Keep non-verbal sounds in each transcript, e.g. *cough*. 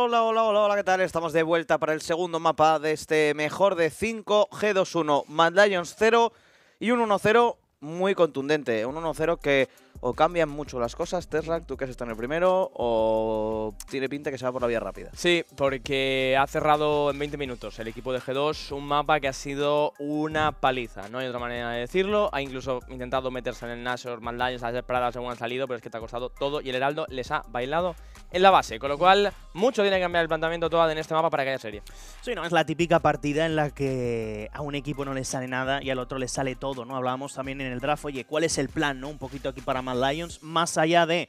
Hola, hola, hola, hola, ¿qué tal? Estamos de vuelta para el segundo mapa de este mejor de 5, G2-1, Mad Lions 0 y un 1-0 muy contundente. Un 1-0 que o cambian mucho las cosas, Tesla, tú que has estado en el primero, o tiene pinta que se va por la vía rápida. Sí, porque ha cerrado en 20 minutos el equipo de G2 un mapa que ha sido una paliza, no hay otra manera de decirlo. Ha incluso intentado meterse en el Nashor, Mad Lions, las esperadas según han salido, pero es que te ha costado todo y el Heraldo les ha bailado en la base, con lo cual mucho tiene que cambiar el planteamiento todo en este mapa para que haya serie. Sí, no, es la típica partida en la que a un equipo no le sale nada y al otro le sale todo, ¿no? Hablábamos también en el draft, oye, ¿cuál es el plan, no? Un poquito aquí para Mad Lions, más allá de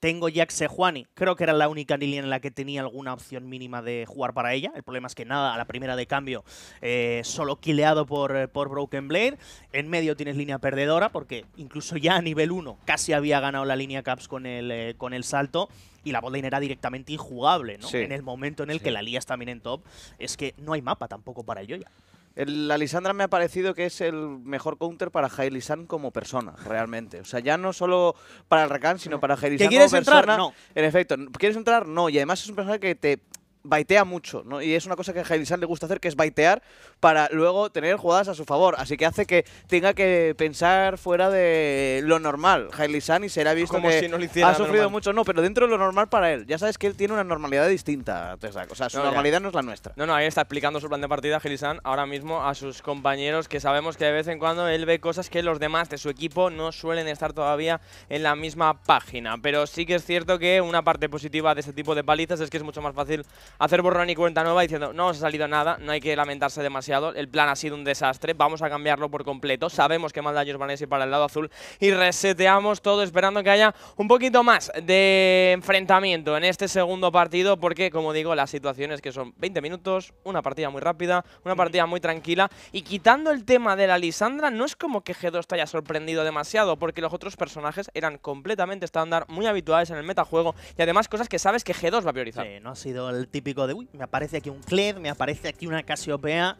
tengo Jack Sejuani, creo que era la única Línea en la que tenía alguna opción mínima de jugar para ella. El problema es que nada, a la primera de cambio, eh, solo quileado por, eh, por Broken Blade. En medio tienes línea perdedora, porque incluso ya a nivel 1 casi había ganado la línea Caps con el, eh, con el salto y la botlane era directamente injugable, ¿no? En el momento en el que la lías también en top, es que no hay mapa tampoco para el Yoya. El, la Lisandra me ha parecido que es el mejor counter para Jailisan como persona, realmente. O sea, ya no solo para el Rakan, sino eh, para como como entrar? No. En efecto, ¿quieres entrar? No. Y además es un personaje que te baitea mucho, ¿no? Y es una cosa que a le gusta hacer, que es baitear para luego tener jugadas a su favor. Así que hace que tenga que pensar fuera de lo normal. Jailisan y será visto Como si no le ha sufrido mucho, no, pero dentro de lo normal para él. Ya sabes que él tiene una normalidad distinta, O sea, su normalidad no es la nuestra. No, no, ahí está explicando su plan de partida Jailisan ahora mismo a sus compañeros, que sabemos que de vez en cuando él ve cosas que los demás de su equipo no suelen estar todavía en la misma página. Pero sí que es cierto que una parte positiva de este tipo de palizas es que es mucho más fácil hacer borrón y cuenta nueva diciendo no os ha salido nada, no hay que lamentarse demasiado, el plan ha sido un desastre, vamos a cambiarlo por completo, sabemos que más daños van a ir para el lado azul y reseteamos todo esperando que haya un poquito más de enfrentamiento en este segundo partido porque como digo las situaciones que son 20 minutos, una partida muy rápida, una partida muy tranquila y quitando el tema de la Lisandra no es como que G2 te haya sorprendido demasiado porque los otros personajes eran completamente estándar, muy habituales en el metajuego y además cosas que sabes que G2 va a priorizar. no ha sido el típico de, uy, me aparece aquí un Kled, me aparece aquí una Casiopea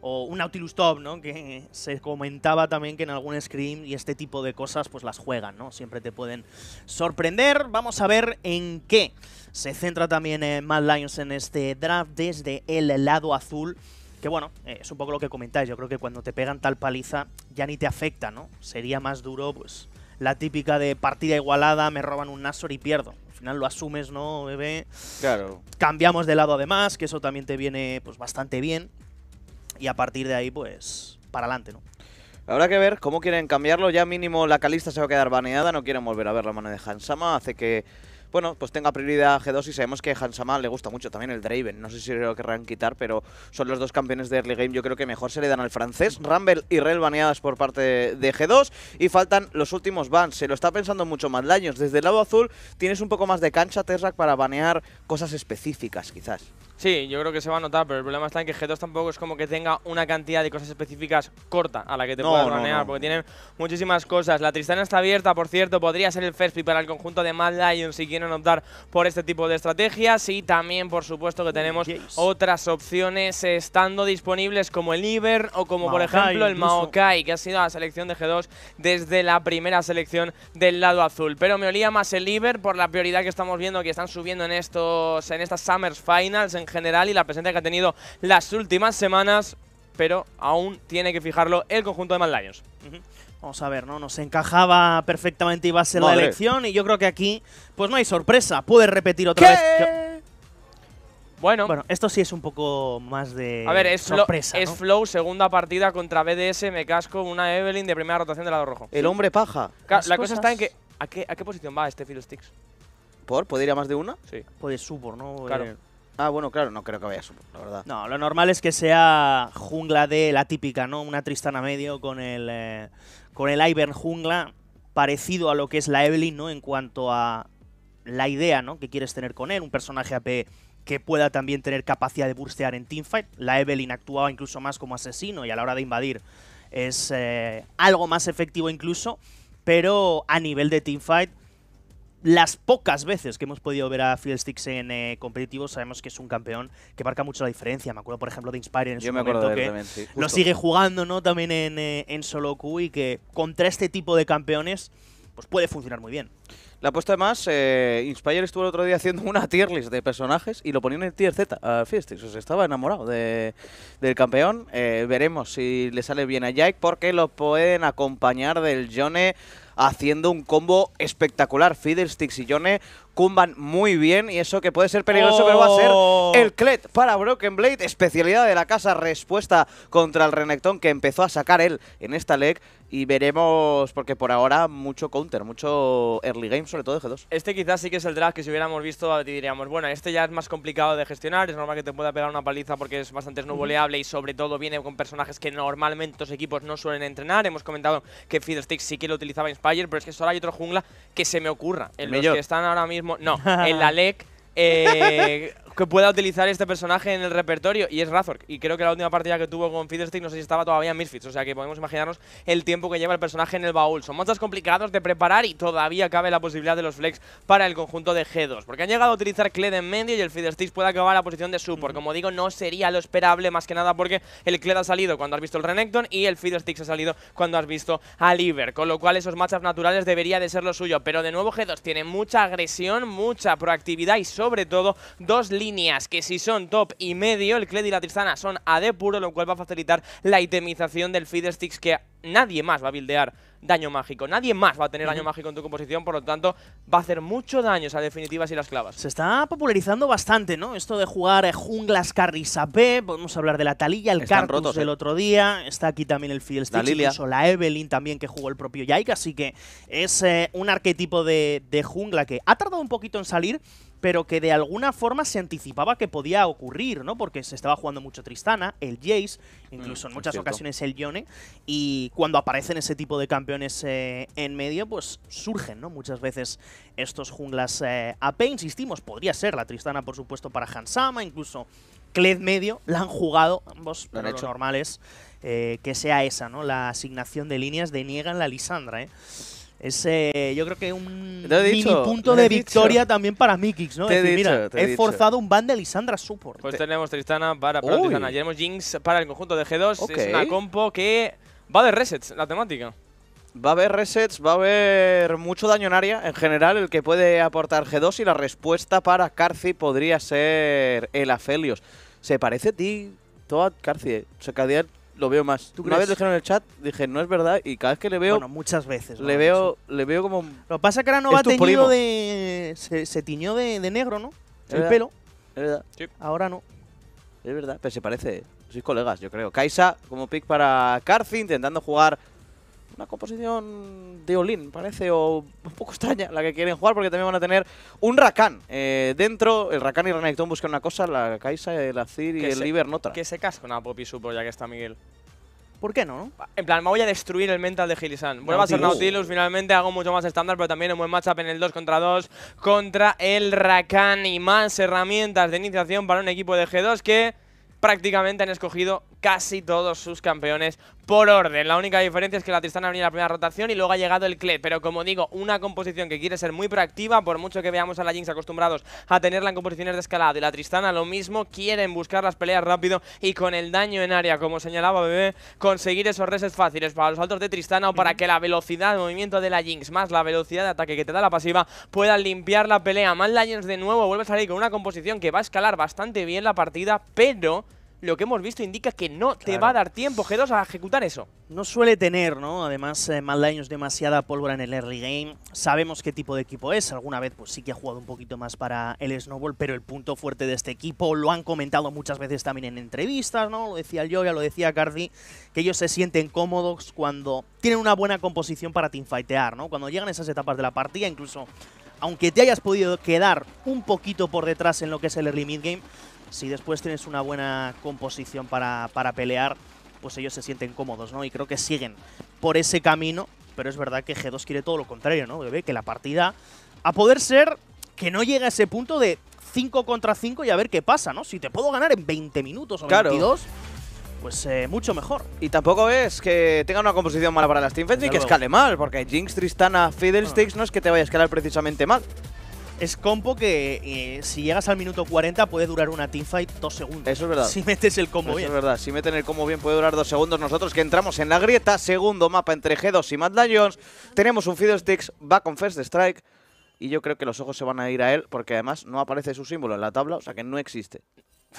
o un Nautilus Top, ¿no? Que se comentaba también que en algún Scream y este tipo de cosas pues las juegan, ¿no? Siempre te pueden sorprender. Vamos a ver en qué se centra también eh, Mad Lions en este draft desde el lado azul. Que bueno, eh, es un poco lo que comentáis. Yo creo que cuando te pegan tal paliza ya ni te afecta, ¿no? Sería más duro, pues, la típica de partida igualada, me roban un Nasor y pierdo final lo asumes, ¿no, bebé? Claro. Cambiamos de lado además, que eso también te viene pues bastante bien. Y a partir de ahí, pues, para adelante, ¿no? Habrá que ver cómo quieren cambiarlo. Ya mínimo la calista se va a quedar baneada. No quieren volver a ver la mano de Hansama. Hace que bueno, pues tenga prioridad G2 y sabemos que Han Samal le gusta mucho también el Draven. No sé si lo querrán quitar, pero son los dos campeones de early game. Yo creo que mejor se le dan al francés. Rumble y Rel baneadas por parte de G2 y faltan los últimos bans. Se lo está pensando mucho más laños, Desde el lado azul tienes un poco más de cancha, Terrak, para banear cosas específicas, quizás. Sí, yo creo que se va a notar, pero el problema está en que G2 tampoco es como que tenga una cantidad de cosas específicas corta a la que te no, puedas porque tienen muchísimas cosas. La Tristana está abierta, por cierto, podría ser el first pick para el conjunto de Mad Lions si quieren optar por este tipo de estrategias y también, por supuesto, que tenemos otras opciones estando disponibles como el Iber o como, por ejemplo, el Maokai, que ha sido la selección de G2 desde la primera selección del lado azul. Pero me olía más el Iber por la prioridad que estamos viendo que están subiendo en, estos, en estas Summers Finals en general y la presencia que ha tenido las últimas semanas, pero aún tiene que fijarlo el conjunto de Mad Lions. Vamos a ver, ¿no? Nos encajaba perfectamente iba a ser la elección y yo creo que aquí, pues no hay sorpresa. Puede repetir otra vez. Bueno. bueno, esto sí es un poco más de A ver, es, sorpresa, flow, es flow, segunda partida contra BDS, me casco una Evelyn de primera rotación del lado rojo. El hombre paja. la cosa está en que... ¿a qué, posición va este Fiddlesticks? ¿Por? ¿Puede ir a más de una? Sí. Puede supor, ¿no? Claro. Eh, Ah, bueno, claro, no creo que vaya a la verdad. No, lo normal es que sea jungla de la típica, ¿no? Una Tristana medio con el, eh, con el Ivern jungla, parecido a lo que es la Evelyn, ¿no? En cuanto a la idea, ¿no? Que quieres tener con él, un personaje AP que pueda también tener capacidad de burstear en teamfight. La Evelyn actuaba incluso más como asesino y a la hora de invadir es eh, algo más efectivo incluso, pero a nivel de teamfight las pocas veces que hemos podido ver a Fiddlesticks en competitivos eh, competitivo, sabemos que es un campeón que marca mucho la diferencia. Me acuerdo, por ejemplo, de Inspire en su momento que lo sigue jugando ¿no? también eh, en, solo Q y que contra este tipo de campeones pues puede funcionar muy bien. La apuesta además, eh, Inspire estuvo el otro día haciendo una tier list de personajes y lo ponían en el tier Z a estaba enamorado del campeón. veremos si le sale bien a Jake porque lo pueden acompañar del Johnny haciendo un combo espectacular. Fiddlesticks y Yone, cumban muy bien y eso que puede ser peligroso, pero va a ser oh. el Clet para Broken Blade, especialidad de la casa, respuesta contra el Renekton que empezó a sacar él en esta leg y veremos, porque por ahora mucho counter, mucho early game, sobre todo de G2. Este quizás sí que es el draft que si hubiéramos visto diríamos, bueno, este ya es más complicado de gestionar, es normal que te pueda pegar una paliza porque es bastante snowboleable y sobre todo viene con personajes que normalmente los equipos no suelen entrenar. Hemos comentado que Fiddlesticks sí que lo utilizaba Inspire, pero es que solo hay otro jungla que se me ocurra, en los que están ahora mismo no, en la LEC que pueda utilizar este personaje en el repertorio y es Razor. Y creo que la última partida que tuvo con Fiddlesticks no sé si estaba todavía en Misfits, o sea que podemos imaginarnos el tiempo que lleva el personaje en el baúl. Son monstruos complicados de preparar y todavía cabe la posibilidad de los flex para el conjunto de G2, porque han llegado a utilizar Kled en medio y el Fiddlesticks puede acabar la posición de support. Como digo, no sería lo esperable más que nada porque el Kled ha salido cuando has visto el Renekton y el Fiddlesticks ha salido cuando has visto al Iver, con lo cual esos matchups naturales debería de ser lo suyo, pero de nuevo G2 tiene mucha agresión, mucha proactividad y sobre todo dos líneas que si son top y medio, el Cled y la Tristana son AD puro, lo cual va a facilitar la itemización del Feeder que nadie más va a buildear daño mágico. Nadie más va a tener daño mágico en tu composición, por lo tanto, va a hacer mucho daño a definitivas y las clavas. Se está popularizando bastante, ¿no? Esto de jugar eh, junglas carries AP, podemos hablar de la Talilla, el Karthus el del eh. otro día, está aquí también el Fiddlesticks Stix incluso la Evelyn también que jugó el propio Yaik, así que es eh, un arquetipo de jungla que ha tardado un poquito en salir, pero que de alguna forma se anticipaba que podía ocurrir, ¿no? Porque se estaba jugando mucho Tristana, el Jace, incluso en mm, muchas ocasiones el Yone, y cuando aparecen ese tipo de campeones eh, en medio, pues surgen, ¿no? Muchas veces estos junglas eh, AP, insistimos, podría ser la Tristana, por supuesto, para Hansama, incluso Kled medio, la han jugado ambos, pero lo normal eh, que sea esa, ¿no? La asignación de líneas de Niega la Lisandra, ¿eh? es yo creo que un mini punto de victoria también para Mikix, ¿no? es mira, he, forzado un ban de Lisandra Support. Pues tenemos Tristana para, para Tristana, tenemos Jinx para el conjunto de G2, es una compo que va de resets la temática. Va a haber resets, va a haber mucho daño en área en general, el que puede aportar G2 y la respuesta para Carci podría ser el Afelios. ¿Se parece a ti, Toad Carci? Eh. se sea, lo veo más. Una vez dijeron en el chat, dije, no es verdad, y cada vez que le veo... Bueno, muchas veces. Le, veo, le veo como... Lo que pasa es que ahora no va teñido de... Se, se tiñó de, de, negro, ¿no? el pelo. Es verdad. Ahora no. Es verdad, pero se parece. Sois colegas, yo creo. Kaisa como pick para Carthy, intentando jugar una composición de Olin, parece, o un poco extraña la que quieren jugar, porque también van a tener un Rakan eh, dentro. El Rakan y Renekton buscan una cosa, la Kaisa, el Azir y el Ivern Liber otra. Que se casca una Poppy Supo ya que está Miguel. ¿Por qué no? Ah, en plan, me voy a destruir el mental de Gilisan. Voy a ser Nautilus, finalmente hago mucho más estándar, pero también un buen matchup en el 2 contra 2 contra el Rakan y más herramientas de iniciación para un equipo de G2 que prácticamente han escogido casi todos sus campeones por orden. La única diferencia es que la Tristana ha venido la primera rotación y luego ha llegado el Kled. Pero como digo, una composición que quiere ser muy proactiva, por mucho que veamos a la Jinx acostumbrados a tenerla en composiciones de escalada y la Tristana lo mismo, quieren buscar las peleas rápido y con el daño en área, como señalaba Bebé, conseguir esos reses fáciles para los saltos de Tristana o para que la velocidad de movimiento de la Jinx más la velocidad de ataque que te da la pasiva pueda limpiar la pelea. Más la de nuevo vuelve a salir con una composición que va a escalar bastante bien la partida, pero lo que hemos visto indica que no te va a dar tiempo G2 a ejecutar eso. No suele tener, ¿no? Además, eh, demasiada pólvora en el early game. Sabemos qué tipo de equipo es. Alguna vez pues sí que ha jugado un poquito más para el Snowball, pero el punto fuerte de este equipo lo han comentado muchas veces también en entrevistas, ¿no? Lo decía yo, ya lo decía Cardi, que ellos se sienten cómodos cuando tienen una buena composición para teamfightear, ¿no? Cuando llegan esas etapas de la partida, incluso aunque te hayas podido quedar un poquito por detrás en lo que es el early mid game, si después tienes una buena composición para, para pelear, pues ellos se sienten cómodos, ¿no? Y creo que siguen por ese camino, pero es verdad que G2 quiere todo lo contrario, ¿no? Bebé, que la partida, a poder ser que no llegue a ese punto de 5 contra 5 y a ver qué pasa, ¿no? Si te puedo ganar en 20 minutos o claro. 22, pues eh, mucho mejor. Y tampoco es que tenga una composición mala para las teamfights y que escale mal, porque Jinx, Tristana, Fiddlesticks no. Ah. no es que te vaya a escalar precisamente mal es compo que eh, si llegas al minuto 40 puede durar una teamfight dos segundos. Eso es verdad. Si metes el combo bien. Eso es verdad. Si meten el combo bien puede durar dos segundos. Nosotros que entramos en la grieta, segundo mapa entre G2 y Mad Lions. Tenemos un Fiddlesticks, va con First Strike. Y yo creo que los ojos se van a ir a él porque además no aparece su símbolo en la tabla, o sea que no existe.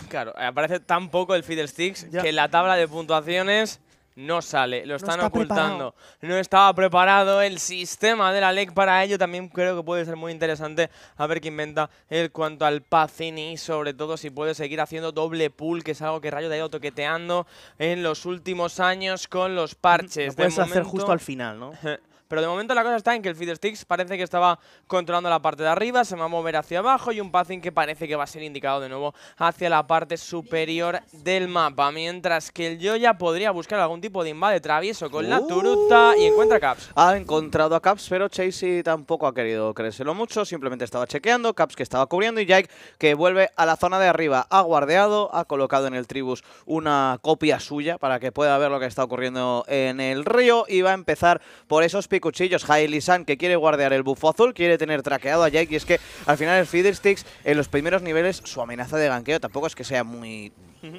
Claro, aparece tan poco el Fiddlesticks ya. que la tabla de puntuaciones no sale, lo están ocultando. No estaba preparado el sistema de la LEC para ello. También creo que puede ser muy interesante a ver qué inventa el cuanto al Pacini, sobre todo si puede seguir haciendo doble pull, que es algo que Rayo te ha ido toqueteando en los últimos años con los parches. Lo puedes hacer justo al final, ¿no? *laughs* Pero de momento la cosa está en que el Sticks parece que estaba controlando la parte de arriba, se va a mover hacia abajo y un passing que parece que va a ser indicado de nuevo hacia la parte superior del mapa. Mientras que el Yoya podría buscar algún tipo de invade travieso con la turuta y encuentra a Caps. Ha encontrado a Caps, pero Chasey tampoco ha querido creérselo mucho, simplemente estaba chequeando, Caps que estaba cubriendo y Jake que vuelve a la zona de arriba. Ha guardeado, ha colocado en el Tribus una copia suya para que pueda ver lo que está ocurriendo en el río y va a empezar por esos picos cuchillos. San que quiere guardar el bufo azul, quiere tener traqueado a Jake y es que al final el Fiddlesticks en los primeros niveles su amenaza de ganqueo tampoco es que sea muy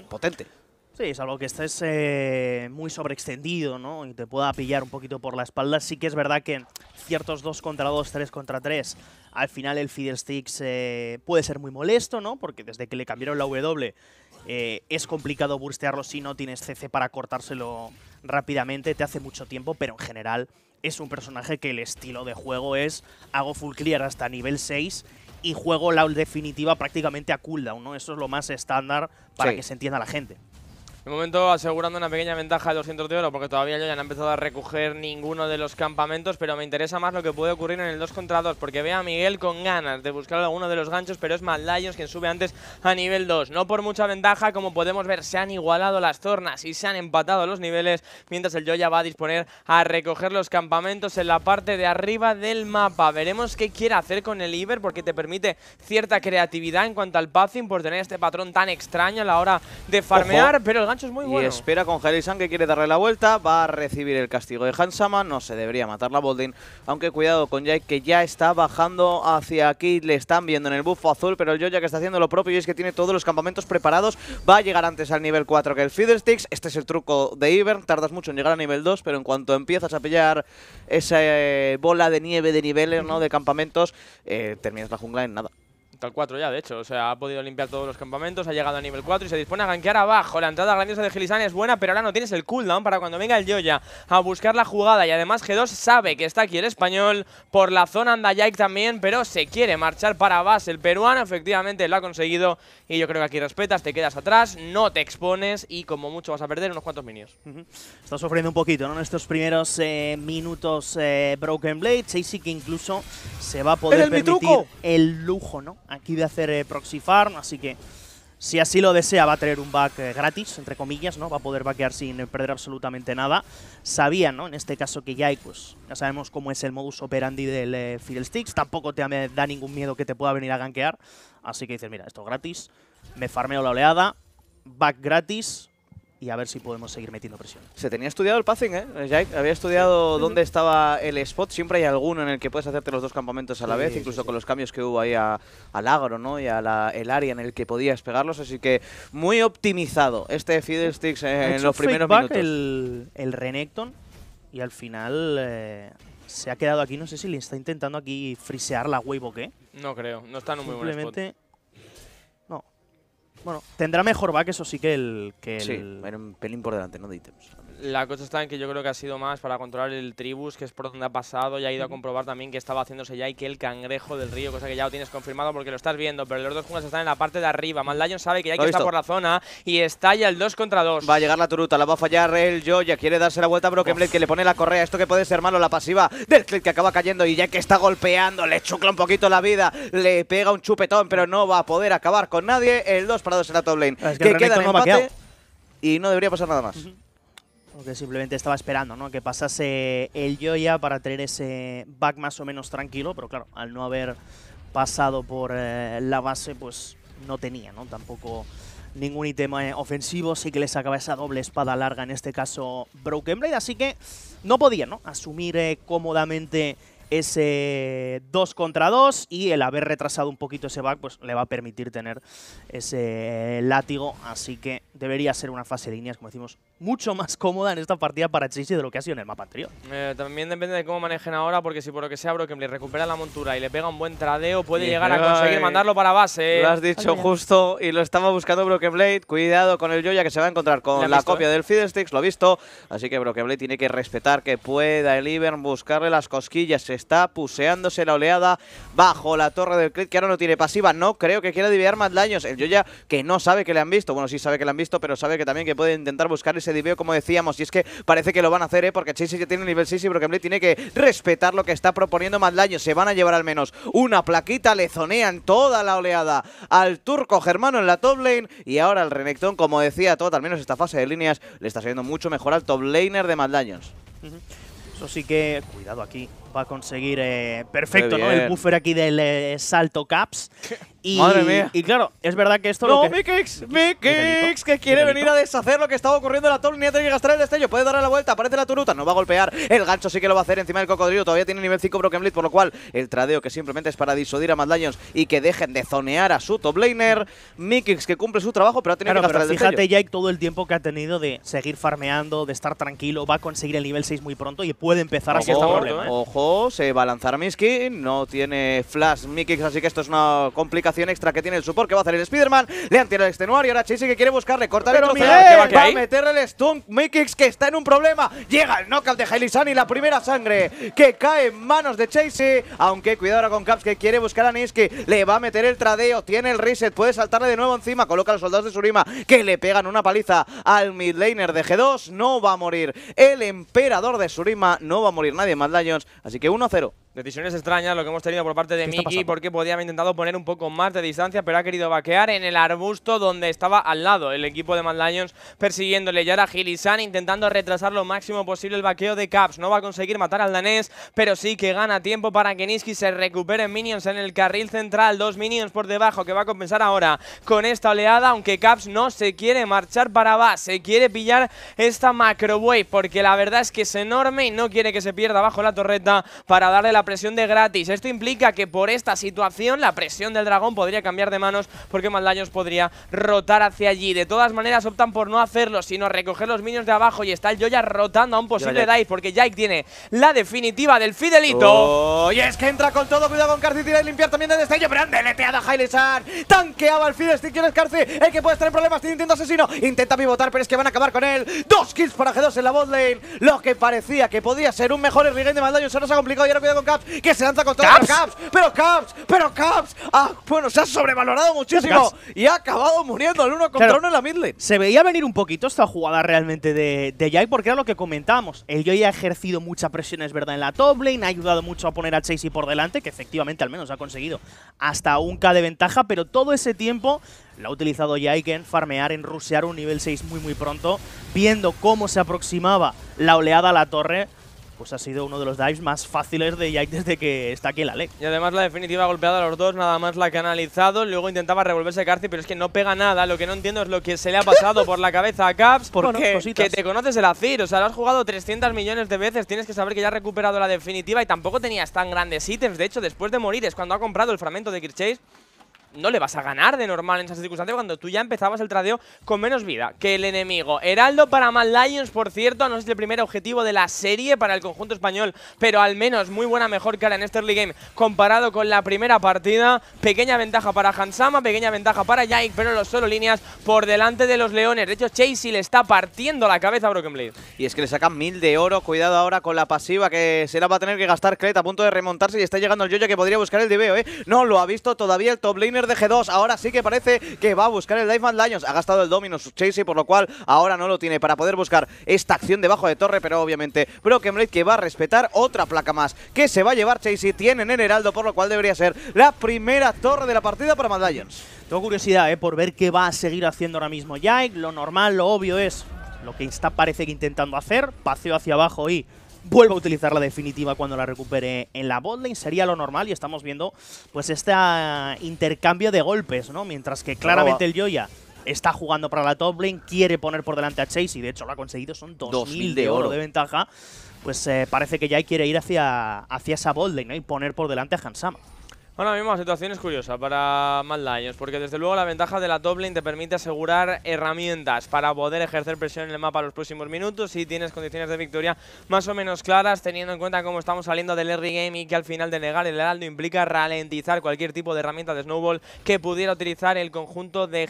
potente. Sí, salvo que estés eh, muy sobreextendido, ¿no? Y te pueda pillar un poquito por la espalda. Sí que es verdad que ciertos 2 contra 2, 3 contra 3, al final el Fiddlesticks eh, puede ser muy molesto, ¿no? Porque desde que le cambiaron la W eh, es complicado burstearlo si no tienes CC para cortárselo rápidamente. Te hace mucho tiempo, pero en general es un personaje que el estilo de juego es hago full clear hasta nivel 6 y juego la definitiva prácticamente a cooldown, ¿no? Eso es lo más estándar para que se entienda la gente. De momento asegurando una pequeña ventaja de 200 de oro porque todavía yo ya no ha empezado a recoger ninguno de los campamentos, pero me interesa más lo que puede ocurrir en el 2 contra 2 porque ve a Miguel con ganas de buscar alguno de los ganchos, pero es Mad Lions quien sube antes a nivel 2. No por mucha ventaja, como podemos ver, se han igualado las tornas y se han empatado los niveles, mientras el Joya va a disponer a recoger los campamentos en la parte de arriba del mapa. Veremos qué quiere hacer con el Iber porque te permite cierta creatividad en cuanto al pathing por tener este patrón tan extraño a la hora de farmear, pero el y espera con San que quiere darle la vuelta. Va a recibir el castigo de Hansama. No se debería matar la Boldin. Aunque cuidado con Jake que ya está bajando hacia aquí. Le están viendo en el buffo azul. Pero el Joya que está haciendo lo propio y es que tiene todos los campamentos preparados. Va a llegar antes al nivel 4 que el Fiddlesticks. Este es el truco de Ivern. Tardas mucho en llegar a nivel 2. Pero en cuanto empiezas a pillar esa eh, bola de nieve de niveles, ¿no? De campamentos, eh, terminas la jungla en nada. Tal 4 ya, de hecho. O sea, ha podido limpiar todos los campamentos, ha llegado a nivel 4 y se dispone a ganquear abajo. La entrada grandiosa de Gilisan es buena, pero ahora no tienes el cooldown para cuando venga el Yoya a buscar la jugada. Y además G2 sabe que está aquí el español por la zona Andayaik también, pero se quiere marchar para base. El peruano efectivamente lo ha conseguido y yo creo que aquí respetas, te quedas atrás, no te expones y como mucho vas a perder unos cuantos minions. Está sufriendo un poquito, ¿no? En estos primeros eh, minutos eh, Broken Blade, Chasey que incluso se va a poder permitir el lujo, ¿no? aquí de hacer eh, proxy farm, así que si así lo desea va a tener un back eh, gratis, entre comillas, ¿no? Va a poder backear sin eh, perder absolutamente nada. Sabía, ¿no? En este caso que ya pues, sabemos cómo es el modus operandi del eh, Sticks. tampoco te da ningún miedo que te pueda venir a gankear, así que dices, mira, esto gratis, me farmeo la oleada, back gratis, y a ver si podemos seguir metiendo presión. Se tenía estudiado el passing, ¿eh? eh había estudiado dónde estaba el spot. Siempre hay alguno en el que puedes hacerte los dos campamentos a la vez, incluso con los cambios que hubo ahí al agro, ¿no? Y al el área en el que podías pegarlos. Así que muy optimizado este Fiddlesticks eh, en, en los primeros minutos. El, el Renekton y al final... Eh, se ha quedado aquí, no sé si le está intentando aquí frisear la wave o qué. No creo, no está en un muy buen spot. Bueno, tendrá mejor back, eso sí que el. Que el... pelín por delante, ¿no? De ítems. La cosa está en que yo creo que ha sido más para controlar el tribus, que es por donde ha pasado, y ha ido a comprobar también que estaba haciéndose ya y que el cangrejo del río, cosa que ya lo tienes confirmado porque lo estás viendo, pero los dos juntos están en la parte de arriba. Maldayon sabe que ya que está por la zona y estalla el 2 contra 2. Va a llegar la turuta, la va a fallar el Joya, quiere darse la vuelta a Blade que le pone la correa, esto que puede ser malo, la pasiva del click que acaba cayendo y ya que está golpeando, le chucla un poquito la vida, le pega un chupetón, pero no va a poder acabar con nadie. El 2 para será en top lane. que, queda en empate y no debería pasar nada más. simplemente estaba esperando, ¿no? Que pasase el Joya para tener ese back más o menos tranquilo, pero claro, al no haber pasado por eh, la base, pues no tenía, ¿no? Tampoco ningún ítem eh, ofensivo, sí que le sacaba esa doble espada larga, en este caso Broken Blade, así que no podía, ¿no? Asumir eh, cómodamente ese 2 contra 2 y el haber retrasado un poquito ese back pues le va a permitir tener ese látigo, así que debería ser una fase de líneas, como decimos, mucho más *laughs* cómoda en esta partida para Chase de lo que ha sido en el mapa anterior. Eh, también depende de cómo manejen ahora, porque si por lo que sea Broken le recupera la montura y le pega un buen tradeo, puede llegar a conseguir eh, mandarlo para base. Eh. Lo has dicho justo y lo estamos buscando Broken Cuidado con el Joya que se va a encontrar con la copia del Fiddlesticks, lo he visto. Así que Broken tiene que respetar que pueda el Ivern buscarle las cosquillas está puseándose la oleada bajo la torre del Crit, que ahora no tiene pasiva. No creo que quiera dividir más daños. El Joya que no sabe que le han visto. Bueno, sí sabe que le han visto, pero sabe que también que puede intentar buscar ese diveo, como decíamos. Y es que parece que lo van a hacer, ¿eh? Porque Chase ya tiene nivel 6 y Broken Blade tiene que respetar lo que está proponiendo más daños. Se van a llevar al menos una plaquita. Le zonean toda la oleada al turco germano en la top lane. Y ahora el Renekton, como decía todo al menos esta fase de líneas le está saliendo mucho mejor al top laner de más Eso sí que... Cuidado aquí va a conseguir eh, perfecto, ¿no? El buffer aquí del eh, salto caps. *laughs* Y, Madre mía. Y claro, es verdad que esto. No, Mikix, Mikix, que quiere venir a deshacer lo que estaba ocurriendo en la top Tiene que gastar el destello, puede darle la vuelta, aparece la turuta, no va a golpear. El gancho sí que lo va a hacer encima del cocodrilo. Todavía tiene nivel 5 Broken Blade, por lo cual el tradeo que simplemente es para disuadir a Mad Lions y que dejen de zonear a su top laner. Mikix que cumple su trabajo, pero ha tenido que gastar el destello. Fíjate, Jake, todo el tiempo que ha tenido de seguir farmeando, de estar tranquilo. Va a conseguir el nivel 6 muy pronto y puede empezar así a Ojo, se eh, va a lanzar a Miski, no tiene flash Mikix, así que esto es una complicación extra que tiene el support, que va a hacer el Spider-Man, le han tirado el extenuario ahora Chasey que quiere buscarle, cortar el trozo va, va a meterle el stun, Mikix que está en un problema, llega el knockout de Hailey la primera sangre que cae en manos de Chase, aunque cuidado ahora con Caps que quiere buscar a Niski, le va a meter el tradeo, tiene el reset, puede saltarle de nuevo encima, coloca a los soldados de Surima que le pegan una paliza al midlaner de G2, no va a morir el emperador de Surima, no va a morir nadie más Lions, así Así que 1-0. Decisiones extrañas lo que hemos tenido por parte de Miki porque podía haber intentado poner un poco más de distancia, pero ha querido vaquear en el arbusto donde estaba al lado el equipo de Mad Lions persiguiéndole. Y ahora Gilisan intentando retrasar lo máximo posible el vaqueo de Caps. No va a conseguir matar al danés, pero sí que gana tiempo para que Niski se recupere Minions en el carril central. Dos Minions por debajo que va a compensar ahora con esta oleada, aunque Caps no se quiere marchar para abajo, se quiere pillar esta macro wave porque la verdad es que es enorme y no quiere que se pierda bajo la torreta para darle la presión de gratis. Esto implica que por esta situación la presión del dragón podría cambiar de manos porque Maldaños podría rotar hacia allí. De todas maneras optan por no hacerlo, sino recoger los minions de abajo y está el Joya rotando a un posible dive porque Jake tiene la definitiva del Fidelito. Oh, y es que entra con todo, cuidado con Carci, tira y limpiar también de destello, pero han deleteado a Hailesar Tanqueaba el Fidel, si quieres Carci, el que puede estar problemas, tiene intento asesino, intenta pivotar, pero es que van a acabar con él. Dos kills para G2 en la lane. lo que parecía que podía ser un mejor Irrigate de Maldaños, se nos ha complicado y ahora cuidado con que se lanza contra Caps. pero Caps, pero Caps. Ah, bueno, se ha sobrevalorado muchísimo y ha acabado muriendo el uno contra uno en la mid Se veía venir un poquito esta jugada realmente de, de Jai porque era lo que comentábamos. El Joy ha ejercido mucha presión, es verdad, en la top lane, ha ayudado mucho a poner a Chasey por delante, que efectivamente al menos ha conseguido hasta un K de ventaja, pero todo ese tiempo lo ha utilizado ya en farmear, en rusear un nivel 6 muy muy pronto, viendo cómo se aproximaba la oleada a la torre, pues ha sido uno de los dives más fáciles de desde que está aquí en la ley. Y además la definitiva ha golpeado a los dos, nada más la ha canalizado. Luego intentaba revolverse Carci, pero es que no pega nada. Lo que no entiendo es lo que se le ha pasado por la cabeza a Caps, porque que te conoces el Azir. O sea, lo has jugado 300 millones de veces, tienes que saber que ya ha recuperado la definitiva y tampoco tenías tan grandes ítems. De hecho, después de morir es cuando ha comprado el fragmento de Kirchase no le vas a ganar de normal en esas circunstancias cuando tú ya empezabas el tradeo con menos vida que el enemigo. Heraldo para Mad Lions, por cierto, no es el primer objetivo de la serie para el conjunto español, pero al menos muy buena mejor cara en este early game comparado con la primera partida. Pequeña ventaja para Hansama, pequeña ventaja para Jake, pero los solo líneas por delante de los leones. De hecho, Chasey le está partiendo la cabeza a Broken Blade. Y es que le sacan mil de oro. Cuidado ahora con la pasiva que será para va a tener que gastar Clet a punto de remontarse y está llegando el Yoyo que podría buscar el DBO, ¿eh? No, lo ha visto todavía el top laner de G2. Ahora sí que parece que va a buscar el Mad Lions. Ha gastado el Dominus Chasey, por lo cual ahora no lo tiene para poder buscar esta acción debajo de torre, pero obviamente Broken Blade que va a respetar otra placa más que se va a llevar Chasey. Tienen en Heraldo, por lo cual debería ser la primera torre de la partida para Mad Lions. Tengo curiosidad eh, por ver qué va a seguir haciendo ahora mismo Jake. Lo normal, lo obvio es lo que está parece que intentando hacer. Paseo hacia abajo y vuelvo a utilizar la definitiva cuando la recupere en la botlane. Sería lo normal y estamos viendo pues este ah, intercambio de golpes, ¿no? Mientras que claramente el Joya está jugando para la top lane, quiere poner por delante a Chase y de hecho lo ha conseguido, son 2.000 de oro de ventaja, pues eh, parece que ya quiere ir hacia, hacia esa botlane y poner por delante a Hansama. Ahora mismo la situación es curiosa para Mad Lions, porque desde luego la ventaja de la top lane te permite asegurar herramientas para poder ejercer presión en el mapa los próximos minutos y tienes condiciones de victoria más o menos claras, teniendo en cuenta cómo estamos saliendo del early game y que al final de negar el heraldo implica ralentizar cualquier tipo de herramienta de snowball que pudiera utilizar el conjunto de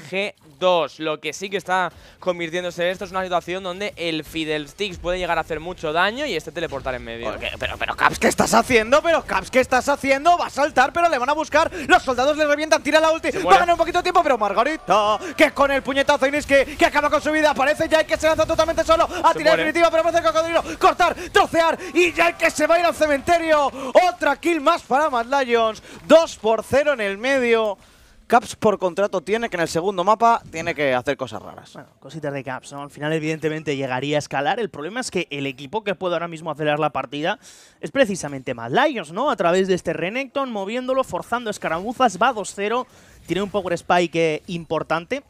G2. Lo que sí que está convirtiéndose en esto es una situación donde el Fiddlesticks puede llegar a hacer mucho daño y este teleportar en medio. pero, pero, Caps, ¿qué estás haciendo? Pero, Caps, ¿qué estás haciendo? Va a saltar, pero le van a buscar. Los soldados le revientan, tira la ulti. Va un poquito de tiempo, pero Margarita, que con el puñetazo Inés que, que acaba con su vida. Aparece hay que se lanza totalmente solo a tirar definitiva, pero aparece cocodrilo. Cortar, trocear y hay que se va a ir al cementerio. Otra kill más para Mad Lions. 2 por 0 en el medio. Caps por contrato tiene que en el segundo mapa tiene que hacer cosas raras. Bueno, cositas de Caps, ¿no? Al final evidentemente llegaría a escalar. El problema es que el equipo que puede ahora mismo acelerar la partida es precisamente Mad Lions, ¿no? A través de este Renekton, moviéndolo, forzando escaramuzas, va 2-0, tiene un Power Spike importante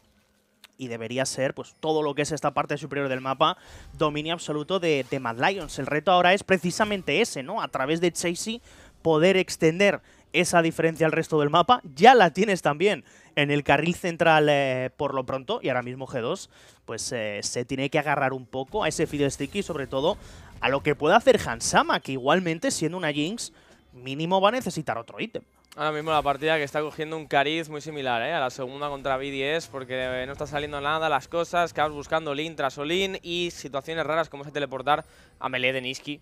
y debería ser pues todo lo que es esta parte superior del mapa dominio absoluto de, de Mad Lions. El reto ahora es precisamente ese, ¿no? A través de Chasey poder extender esa diferencia al resto del mapa. Ya la tienes también en el carril central eh, por lo pronto, y ahora mismo G2, pues eh, se tiene que agarrar un poco a ese Fiddle sticky sobre todo a lo que pueda hacer Hansama, que igualmente siendo una Jinx, mínimo va a necesitar otro ítem. Ahora mismo la partida que está cogiendo un cariz muy similar eh, a la segunda contra BDS porque no está saliendo nada las cosas, vas buscando Lin tras Olin y situaciones raras como ese teleportar a melee de Niski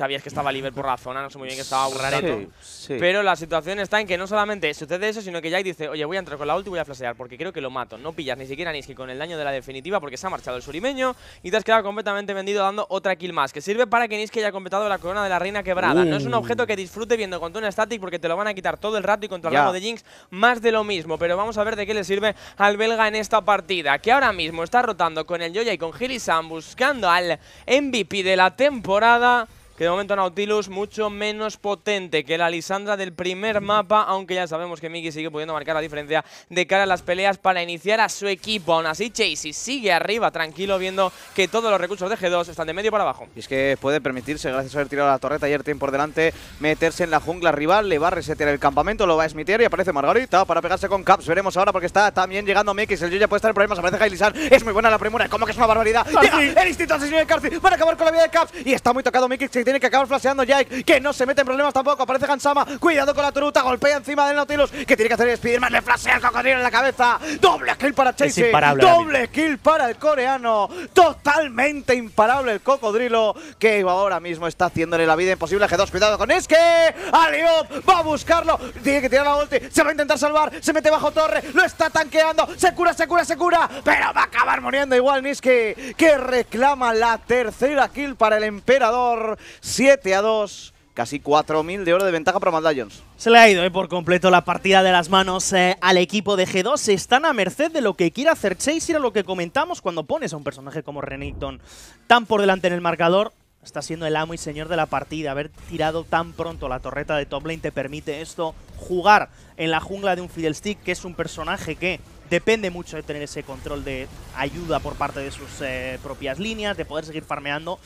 sabías que estaba libre por la zona, no sé muy bien que estaba Burrareto. Pero la situación está en que no solamente sucede eso, sino que Jack dice, oye, voy a entrar con la ulti y voy a flashear porque creo que lo mato. No pillas ni siquiera a Niski con el daño de la definitiva porque se ha marchado el surimeño y te has quedado completamente vendido dando otra kill más, que sirve para que Niski haya completado la corona de la reina quebrada. No es un uh. objeto que disfrute viendo con una static porque te lo van a quitar todo el rato y contra el lado de Jinx más de lo mismo. Pero vamos a ver de qué le sirve al belga en esta partida, que ahora mismo está rotando con el Yoya y con Gilly buscando al MVP de la temporada que de momento Nautilus mucho menos potente que la Lisandra del primer mapa, aunque ya sabemos que Miki sigue pudiendo marcar la diferencia de cara a las peleas para iniciar a su equipo. Aún así, Chasey sigue arriba, tranquilo, viendo que todos los recursos de G2 están de medio para abajo. Y es que puede permitirse, gracias a haber tirado la torreta ayer por delante, meterse en la jungla rival, le va a resetear el campamento, lo va a smitear y aparece Margarita para pegarse con Caps. Veremos ahora porque está también llegando Miki, el Yuya puede estar en problemas, aparece Kailisan, es muy buena la primera, como que es una barbaridad. Llega ah, el instinto asesino de Carthy, para acabar con la vida de Caps y está muy tocado Miki tiene que acabar flasheando Jake, que no se mete en problemas tampoco. Aparece Hansama, cuidado con la turuta, golpea encima del Nautilus, que tiene que hacer Spiderman, le flashea el cocodrilo en la cabeza. Doble kill para Chase, doble kill para el coreano. Totalmente imparable el cocodrilo, que ahora mismo está haciéndole la vida imposible. G2, cuidado con Niske. Aliop va a buscarlo, tiene que tirar la ulti, se va a intentar salvar, se mete bajo torre, lo está tanqueando, se cura, se cura, se cura, pero va a acabar muriendo igual Niski, que reclama la tercera kill para el emperador. 7 a 2. Casi 4.000 de oro de ventaja para Mad Lions. Se le ha ido eh, por completo la partida de las manos eh, al equipo de G2. Están a merced de lo que quiera hacer Chase. y Era lo que comentamos cuando pones a un personaje como Renekton tan por delante en el marcador. Está siendo el amo y señor de la partida. Haber tirado tan pronto la torreta de top lane te permite esto. Jugar en la jungla de un Fiddlestick, que es un personaje que depende mucho de tener ese control de ayuda por parte de sus eh, propias líneas, de poder seguir farmeando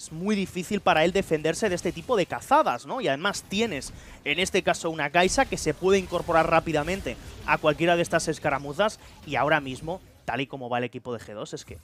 es muy difícil para él defenderse de este tipo de cazadas, ¿no? Y además tienes, en este caso, una Kaisa que se puede incorporar rápidamente a cualquiera de estas escaramuzas y ahora mismo, tal y como va el equipo de G2, es que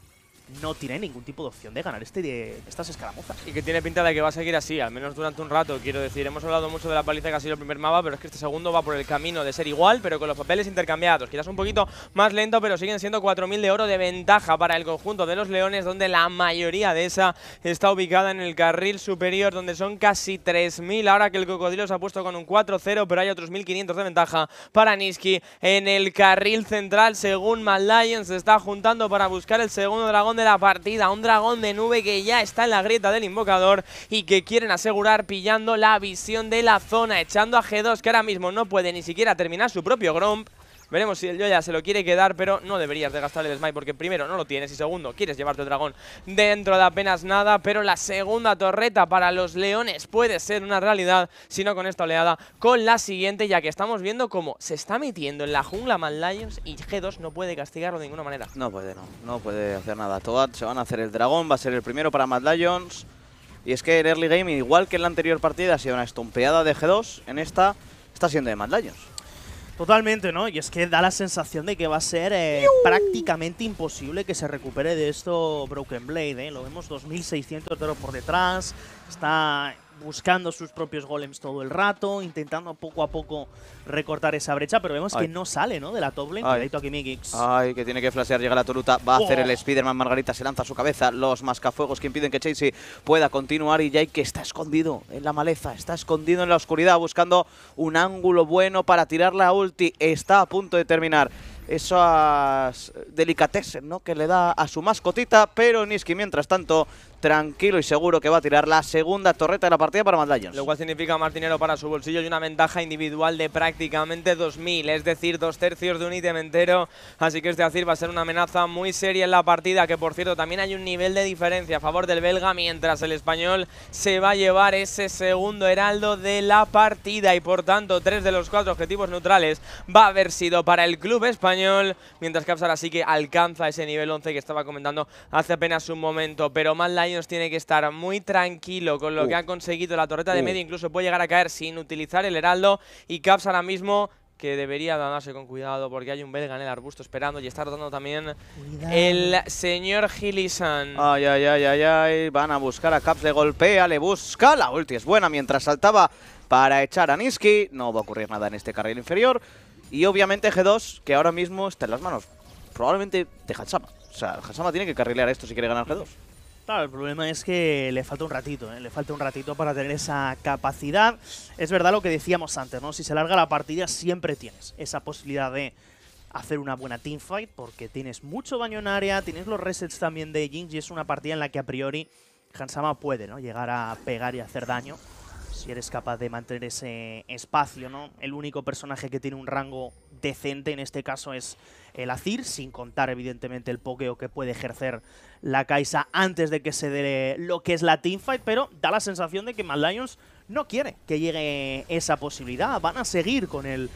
no tiene ningún tipo de opción de ganar este de estas escaramuzas. Y que tiene pinta de que va a seguir así, al menos durante un rato, quiero decir. Hemos hablado mucho de la paliza que ha sido el primer mapa, pero es que este segundo va por el camino de ser igual, pero con los papeles intercambiados. Quizás un poquito más lento, pero siguen siendo 4.000 de oro de ventaja para el conjunto de los leones, donde la mayoría de esa está ubicada en el carril superior, donde son casi 3.000. Ahora que el cocodrilo se ha puesto con un 4-0, pero hay otros 1.500 de ventaja para Niski en el carril central, según Mad Se está juntando para buscar el segundo dragón de la partida, un dragón de nube que ya está en la grieta del invocador y que quieren asegurar pillando la visión de la zona, echando a G2 que ahora mismo no puede ni siquiera terminar su propio Gromp Veremos si el Joya se lo quiere quedar, pero no deberías de gastar el Smite porque primero no lo tienes y segundo quieres llevarte el dragón dentro de apenas nada. Pero la segunda torreta para los leones puede ser una realidad, si no con esta oleada, con la siguiente, ya que estamos viendo cómo se está metiendo en la jungla Mad Lions y G2 no puede castigarlo de ninguna manera. No puede, no. No puede hacer nada. todas se van a hacer el dragón, va a ser el primero para Mad Lions. Y es que el early game, igual que en la anterior partida, ha sido una estompeada de G2. En esta está siendo de Mad Lions. Totalmente, ¿no? Y es que da la sensación de que va a ser eh, prácticamente imposible que se recupere de esto Broken Blade, ¿eh? Lo vemos 2.600 de oro por detrás, está buscando sus propios golems todo el rato, intentando poco a poco recortar esa brecha, pero vemos que no sale, ¿no? De la top lane, Ay. que tiene que flashear, llega la Toruta, va a hacer el oh. Spiderman, Margarita se lanza a su cabeza, los mascafuegos que impiden que Chasey pueda continuar y que está escondido en la maleza, está escondido en la oscuridad, buscando un ángulo bueno para tirar la ulti, está a punto de terminar esas delicateses ¿no? que le da a su mascotita, pero Niski mientras tanto tranquilo y seguro que va a tirar la segunda torreta de la partida para Mad Lo cual significa más dinero para su bolsillo y una ventaja individual de prácticamente 2.000, es decir, dos tercios de un ítem entero. Así que este Azir va a ser una amenaza muy seria en la partida, que por cierto también hay un nivel de diferencia a favor del belga, mientras el español se va a llevar ese segundo heraldo de la partida y por tanto tres de los cuatro objetivos neutrales va a haber sido para el club español, mientras que Capsar así que alcanza ese nivel 11 que estaba comentando hace apenas un momento. Pero nos tiene que estar muy tranquilo con lo que ha conseguido la torreta de media medio. Incluso puede llegar a caer sin utilizar el heraldo. Y Caps ahora mismo que debería ganarse con cuidado porque hay un belga en el arbusto esperando y está rotando también el señor Gilisan. Ay, ay, ay, ay, ay, van a buscar a Caps, le golpea, le busca, la ulti es buena mientras saltaba para echar a Niski, no va a ocurrir nada en este carril inferior y obviamente G2 que ahora mismo está en las manos probablemente de Hatsama. o sea, Hatsama tiene que carrilear esto si quiere ganar G2. Claro, el problema es que le falta un ratito, ¿eh? le falta un ratito para tener esa capacidad. Es verdad lo que decíamos antes, ¿no? Si se larga la partida siempre tienes esa posibilidad de hacer una buena teamfight porque tienes mucho daño en área, tienes los resets también de Jinx y es una partida en la que a priori Hansama puede, ¿no? Llegar a pegar y hacer daño si eres capaz de mantener ese espacio, ¿no? El único personaje que tiene un rango decente en este caso es el Azir, sin contar evidentemente el pokeo que puede ejercer la Kaisa antes de que se dé lo que es la teamfight, pero da la sensación de que Mad Lions no quiere que llegue esa posibilidad. Van a seguir con el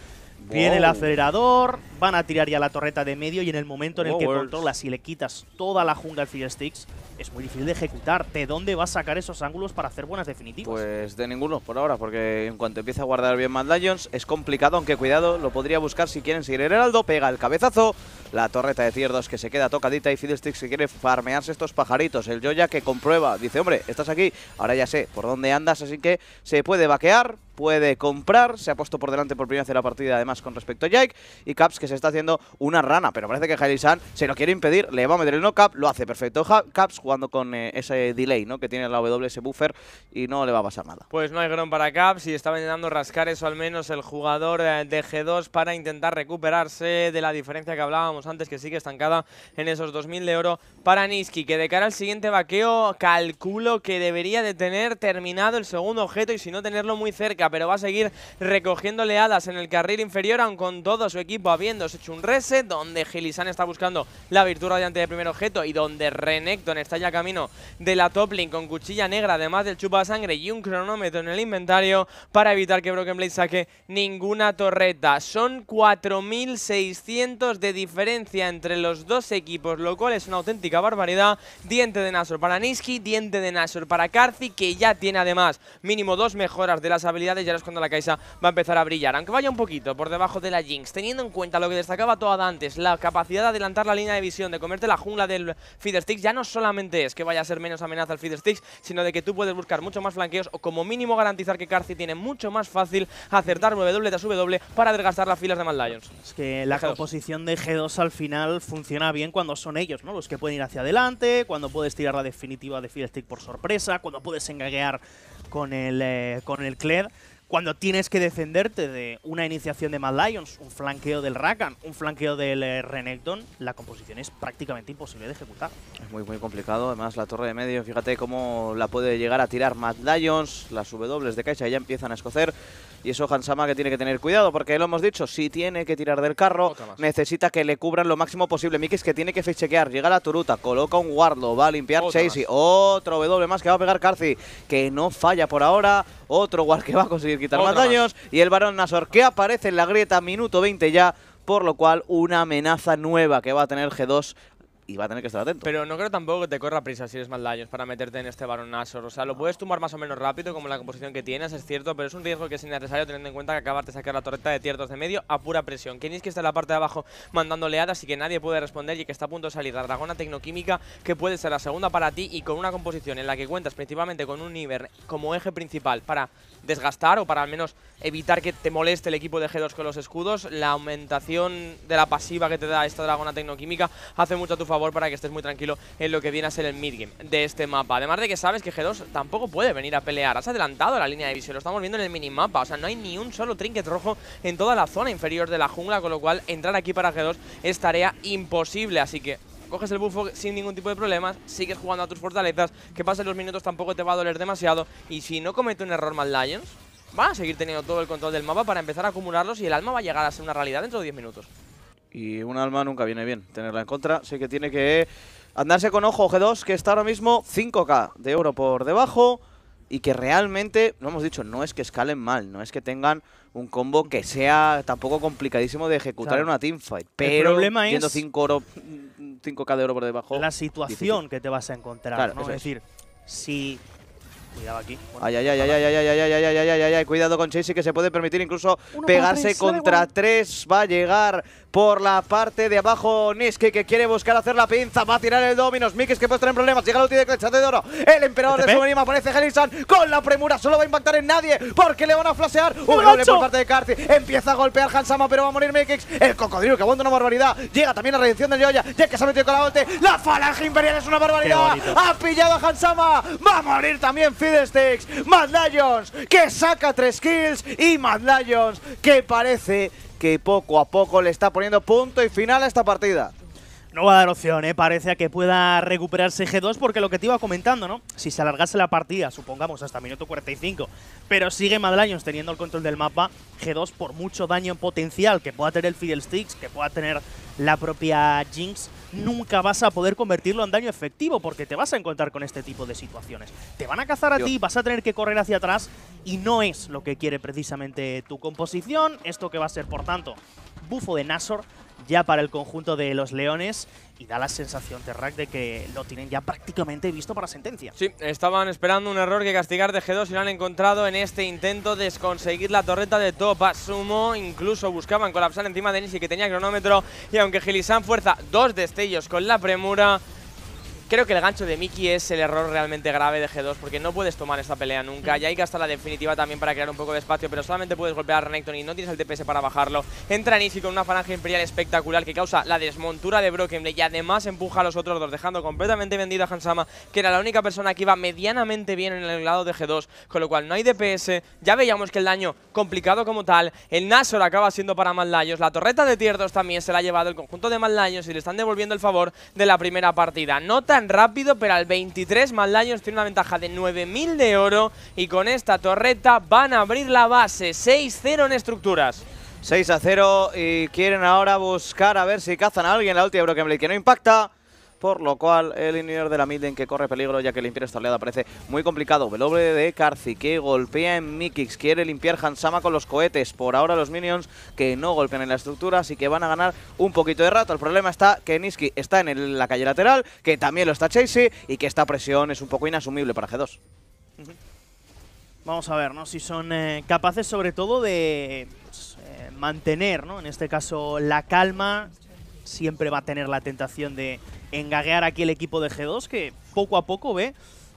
Viene el acelerador, van a tirar ya la torreta de medio y en el momento en el que controlas y le quitas toda la jungla al Fiddlesticks Sticks, es muy difícil de ejecutar. ¿De dónde vas a sacar esos ángulos para hacer buenas definitivas? Pues de ninguno por ahora, porque en cuanto empieza a guardar bien Mad Lions, es complicado, aunque cuidado, lo podría buscar si quieren seguir el heraldo, pega el cabezazo, la torreta de tier 2 que se queda tocadita y Fiddlesticks que quiere farmearse estos pajaritos. El Joya que comprueba, dice, hombre, estás aquí, ahora ya sé por dónde andas, así que se puede vaquear, puede comprar. Se ha puesto por delante por primera vez la partida, además, con respecto a Jake. Y Caps, que se está haciendo una rana, pero parece que Hailey se lo quiere impedir. Le va a meter el no-cap, lo hace perfecto. Caps jugando con eh, ese delay ¿no? que tiene la ese buffer y no le va a pasar nada. Pues no hay gron para Caps y estaba intentando rascar eso al menos el jugador eh, de G2 para intentar recuperarse de la diferencia que hablábamos antes, que sigue estancada en esos 2.000 de oro para Niski, que de cara al siguiente vaqueo calculo que debería de tener terminado el segundo objeto y si no tenerlo muy cerca pero va a seguir recogiendo leadas en el carril inferior, aun con todo su equipo habiéndose hecho un reset, donde Gilisan está buscando la virtud radiante de primer objeto y donde Renekton está ya camino de la top con cuchilla negra, además del chupa sangre y un cronómetro en el inventario para evitar que Broken Blade saque ninguna torreta. Son 4.600 de diferencia entre los dos equipos, lo cual es una auténtica barbaridad. Diente de Nasor para Niski, diente de Nasor para Karthi, que ya tiene además mínimo dos mejoras de las habilidades ya es cuando la Caixa va a empezar a brillar. Aunque vaya un poquito por debajo de la Jinx, teniendo en cuenta lo que destacaba toda antes, la capacidad de adelantar la línea de visión, de comerte la jungla del stick, ya no solamente es que vaya a ser menos amenaza el stick, sino de que tú puedes buscar mucho más flanqueos o como mínimo garantizar que Carci tiene mucho más fácil acertar W tras W para desgastar las filas de Mad Lions. Es que la composición de G2 al final funciona bien cuando son ellos, ¿no? Los que pueden ir hacia adelante, cuando puedes tirar la definitiva de stick por sorpresa, cuando puedes engaguear con el, eh, con el Cled cuando tienes que defenderte de una iniciación de Mad Lions, un flanqueo del Rakan, un flanqueo del eh, Renekton, la composición es prácticamente imposible de ejecutar. Es muy, muy complicado. Además, la torre de medio, fíjate cómo la puede llegar a tirar Mad Lions. Las W de Caixa ya empiezan a escocer. Y eso Hansama que tiene que tener cuidado, porque lo hemos dicho, si tiene que tirar del carro, necesita que le cubran lo máximo posible. Mikis que tiene que fichequear, llega la turuta, coloca un guardo, va a limpiar Chasey. Otro W más que va a pegar Carci, que no falla por ahora. Otro guard que va a conseguir quitar más daños. Y el varón Nasor que aparece en la grieta, minuto 20 ya por lo cual una amenaza nueva que va a tener G2 y va a tener que estar atento. Pero no creo tampoco que te corra prisa si eres mal daños para meterte en este baronazo. O sea, lo puedes tumbar más o menos rápido, como la composición que tienes, es cierto, pero es un riesgo que es innecesario teniendo en cuenta que acabarte de sacar la torreta de tiertos de medio a pura presión. Kenny que está en la parte de abajo mandando leadas y que nadie puede responder y que está a punto de salir la dragona tecnoquímica, que puede ser la segunda para ti y con una composición en la que cuentas principalmente con un Ivern como eje principal para desgastar o para al menos evitar que te moleste el equipo de G2 con los escudos. La aumentación de la pasiva que te da esta dragona tecnoquímica hace mucho a tu favor para que estés muy tranquilo en lo que viene a ser el midgame de este mapa. Además de que sabes que G2 tampoco puede venir a pelear. Has adelantado la línea de visión, lo estamos viendo en el minimapa. O sea, no hay ni un solo trinket rojo en toda la zona inferior de la jungla, con lo cual entrar aquí para G2 es tarea imposible. Así que coges el bufo sin ningún tipo de problemas, sigues jugando a tus fortalezas, que pasen los minutos tampoco te va a doler demasiado, y si no comete un error mal Lions, va a seguir teniendo todo el control del mapa para empezar a acumularlos y el alma va a llegar a ser una realidad dentro de 10 minutos. Y un alma nunca viene bien tenerla en contra, sé que tiene que eh, andarse con ojo G2, que está ahora mismo 5k de oro por debajo y que realmente, lo hemos dicho, no es que escalen mal, no es que tengan un combo que sea tampoco complicadísimo de ejecutar en una teamfight. Pero el problema 5 5k de oro por debajo. La situación que te vas a encontrar, ¿no? es decir, si Cuidado aquí. ay, ay, ay, ay, ay, ay, ay, ay, ay, ay, ay, ay, cuidado con Chase, que se puede permitir incluso pegarse contra tres. Va a llegar por la parte de abajo Niske que quiere buscar hacer la pinza, va a tirar el Dominos, Mikix, que puede tener problemas, llega el ulti de Clechate de Oro, el emperador este de Sumerima aparece Helison con la premura, solo va a impactar en nadie porque le van a flashear, un golpe por parte de Carthy, empieza a golpear Hansama pero va a morir Mikix, el cocodrilo que aguanta una barbaridad, llega también la redención de Yoya, ya que se ha metido con la ulti, la falange imperial es una barbaridad, ha pillado a Hansama, va a morir también Fiddlesticks, Sticks, Mad Lions que saca tres kills y Mad Lions que parece que poco a poco le está poniendo punto y final a esta partida. No va a dar opción, ¿eh? parece a que pueda recuperarse G2 porque lo que te iba comentando, ¿no? Si se alargase la partida, supongamos hasta minuto 45, pero sigue Mad Lions teniendo el control del mapa, G2 por mucho daño potencial que pueda tener el Fiddlesticks, que pueda tener la propia Jinx, nunca vas a poder convertirlo en daño efectivo porque te vas a encontrar con este tipo de situaciones. Te van a cazar a ti, vas a tener que correr hacia atrás y no es lo que quiere precisamente tu composición. Esto que va a ser, por tanto, bufo de Nasor ya para el conjunto de los Leones y da la sensación, rack de que lo tienen ya prácticamente visto para sentencia. Sí, estaban esperando un error que castigar de G2 y lo han encontrado en este intento de conseguir la torreta de Topa. Sumo, incluso buscaban colapsar encima de Nisi que tenía cronómetro y aunque Gilisan fuerza dos destellos con la premura, Creo que el gancho de Miki es el error realmente grave de G2 porque no puedes tomar esta pelea nunca. Mm. Ya hay que gastar la definitiva también para crear un poco de espacio, pero solamente puedes golpear a Renekton y no tienes el DPS para bajarlo. Entra Nishi con una falange imperial espectacular que causa la desmontura de Brokenblade y además empuja a los otros dos, dejando completamente vendido a Hansama, que era la única persona que iba medianamente bien en el lado de G2, con lo cual no hay DPS. Ya veíamos que el daño complicado como tal, el Nasor acaba siendo para maldayos la torreta de tier 2 también se la ha llevado el conjunto de maldayos y le están devolviendo el favor de la primera partida. Nota rápido, pero al 23 Mad tiene una ventaja de 9.000 de oro y con esta torreta van a abrir la base. 6-0 en estructuras. 6 0 y quieren ahora buscar a ver si cazan a alguien la última Broken que no impacta por lo cual el interior de la Midden que corre peligro ya que limpiar esta oleada parece muy complicado. W de Carci que golpea en Mikix, quiere limpiar Hansama con los cohetes. Por ahora los minions que no golpean en la estructura, así que van a ganar un poquito de rato. El problema está que Niski está en la calle lateral, que también lo está Chasey y que esta presión es un poco inasumible para G2. Vamos a ver, ¿no? Si son eh, capaces sobre todo de pues, eh, mantener, ¿no? En este caso, la calma, siempre va a tener la tentación de engaguear aquí el equipo de G2, que poco a poco ve,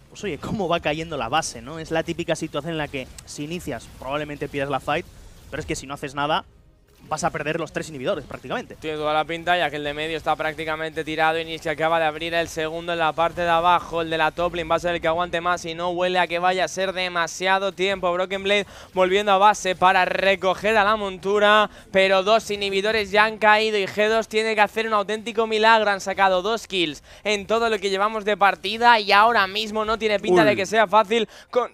pues oye, cómo va cayendo la base, ¿no? Es la típica situación en la que si inicias probablemente pierdas la fight, pero es que si no haces nada, vas a perder los tres inhibidores prácticamente. Tiene toda la pinta ya que el de medio está prácticamente tirado. y se acaba de abrir el segundo en la parte de abajo. El de la Toplin va a ser el que aguante más y no huele a que vaya a ser demasiado tiempo. Broken Blade volviendo a base para recoger a la montura. Pero dos inhibidores ya han caído y G2 tiene que hacer un auténtico milagro. Han sacado dos kills en todo lo que llevamos de partida y ahora mismo no tiene pinta de que sea fácil con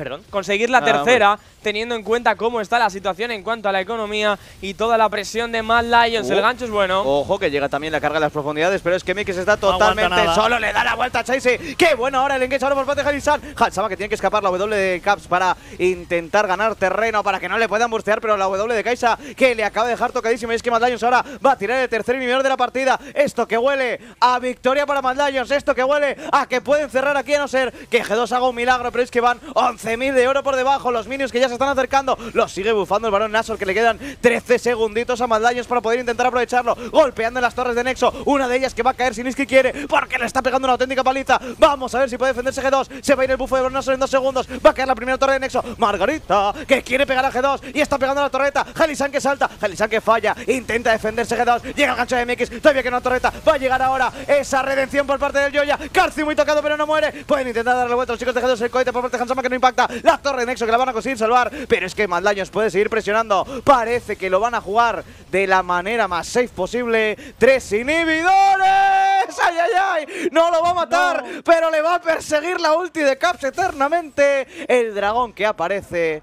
perdón, conseguir la ah, tercera, teniendo en cuenta cómo está la situación en cuanto a la economía y toda la presión de Mad Lions. el oh. gancho es bueno. Ojo, que llega también la carga de las profundidades, pero es que Mikes está totalmente solo. Le da la vuelta a Chase. ¡Qué bueno! Ahora el engage ahora por parte de Halisan. Halsama que tiene que escapar la W de Caps para intentar ganar terreno, para que no le puedan burstear, pero la W de Kaisa que le acaba de dejar tocadísimo. Y es que Mad Lions ahora va a tirar el tercer y nivel de la partida. Esto que huele a victoria para Mad Lions. Esto que huele a que pueden cerrar aquí, a no ser que G2 haga un milagro, pero es que van 11 Mil de oro por debajo. Los minions que ya se están acercando. Los sigue bufando el balón Nasor, que le quedan 13 segunditos a Maldaños para poder intentar aprovecharlo. Golpeando en las torres de Nexo. Una de ellas que va a caer si que quiere, porque le está pegando una auténtica paliza. Vamos a ver si puede defenderse G2. Se va a ir el bufo de varón en dos segundos. Va a caer la primera torre de Nexo. Margarita, que quiere pegar a G2 y está pegando la torreta. jalisan que salta. jalisan que falla. Intenta defenderse G2. Llega el gancho de MX. Todavía que no torreta. Va a llegar ahora esa redención por parte del Joya Carci muy tocado, pero no muere. Pueden intentar darle vuelta chicos de G2 el cohete por parte de Hansama que no la torre de Nexo que la van a conseguir salvar. Pero es que Maldaños puede seguir presionando. Parece que lo van a jugar de la manera más safe posible. Tres inhibidores. ¡Ay, ay, ay! No lo va a matar, pero le va a perseguir la ulti de Caps eternamente. El dragón que aparece.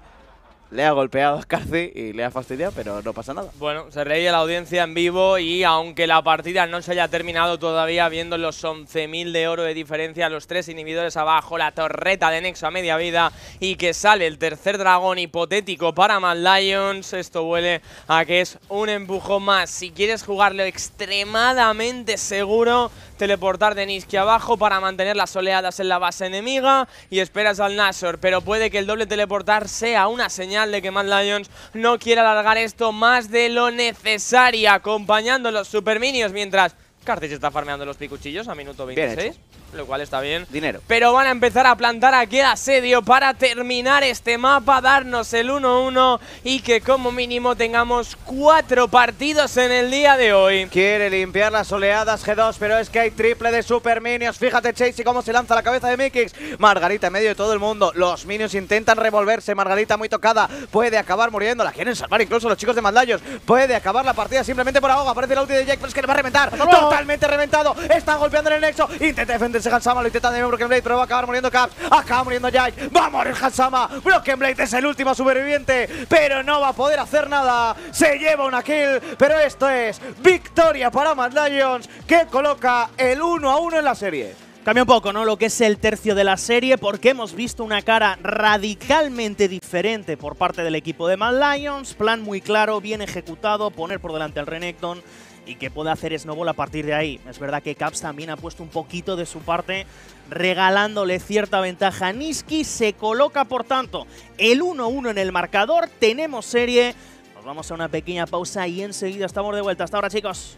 Le ha golpeado a y le ha fastidiado, pero no pasa nada. Bueno, se reía la audiencia en vivo y aunque la partida no se haya terminado todavía, viendo los 11.000 de oro de diferencia, los tres inhibidores abajo, la torreta de Nexo a media vida y que sale el tercer dragón hipotético para Mad Lions, esto huele a que es un empujón más. Si quieres jugarlo extremadamente seguro, teleportar de Niski abajo para mantener las oleadas en la base enemiga y esperas al Nashor, pero puede que el doble teleportar sea una señal de que Mad Lions no quiere alargar esto más de lo necesario, acompañando los superminios mientras Cartes está farmeando los picuchillos a minuto 26 lo cual está bien. Dinero. Pero van a empezar a plantar aquí el asedio para terminar este mapa, darnos el 1-1 y que como mínimo tengamos cuatro partidos en el día de hoy. Quiere limpiar las oleadas G2, pero es que hay triple de Super Minions. Fíjate, Chase, y cómo se lanza la cabeza de Mikix. Margarita en medio de todo el mundo. Los Minions intentan revolverse. Margarita muy tocada. Puede acabar muriendo. La quieren salvar incluso los chicos de Mandallos. Puede acabar la partida simplemente por ahogo. Aparece el ulti de Jack, pero es que le va a reventar. Totalmente reventado. Está golpeando en el nexo. Intenta defender se Hansama, lo intenta de Broken Blade, pero va a acabar muriendo Caps. Acaba muriendo Jack. Va a morir Hansama. Broken Blade es el último superviviente, pero no va a poder hacer nada. Se lleva una kill, pero esto es victoria para Mad Lions, que coloca el 1 a 1 en la serie cambia un poco, ¿no? Lo que es el tercio de la serie, porque hemos visto una cara radicalmente diferente por parte del equipo de Mad Lions. Plan muy claro, bien ejecutado, poner por delante al Renekton, y qué puede hacer Snowball a partir de ahí. Es verdad que Caps también ha puesto un poquito de su parte regalándole cierta ventaja. Niski se coloca, por tanto, el 1-1 en el marcador. Tenemos serie. Nos vamos a una pequeña pausa y enseguida estamos de vuelta. Hasta ahora, chicos.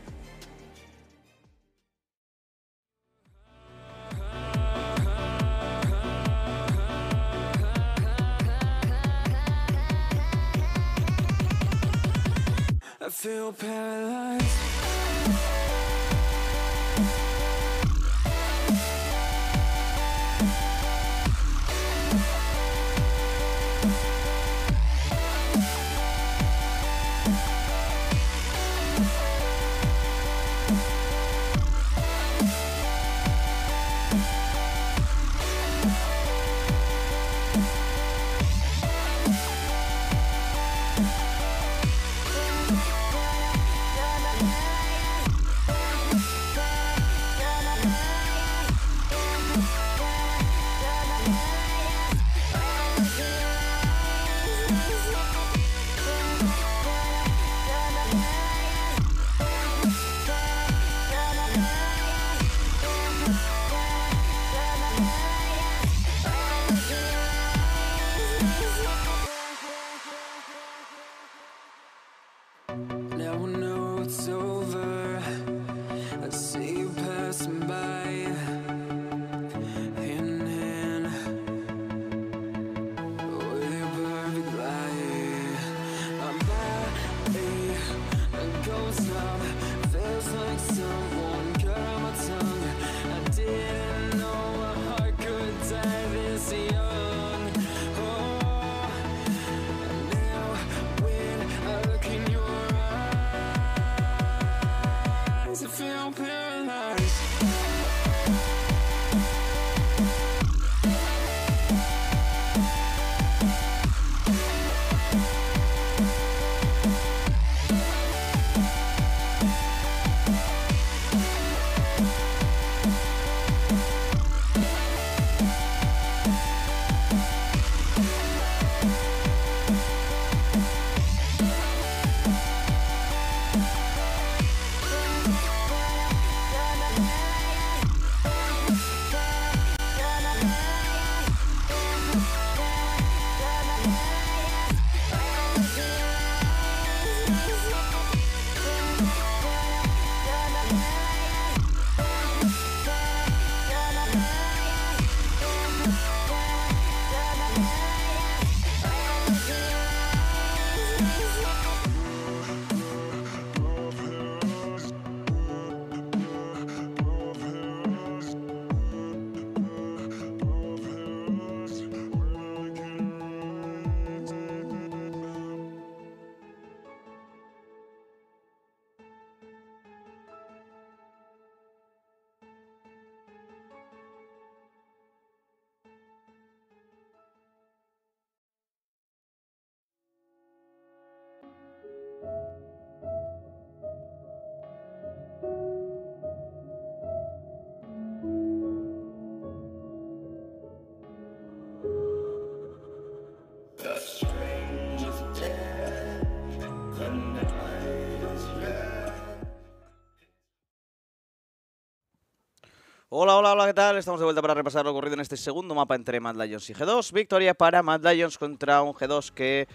Hola, hola, hola, ¿qué tal? Estamos de vuelta para repasar lo ocurrido en este segundo mapa entre Mad Lions y G2. Victoria para Mad Lions contra un G2 que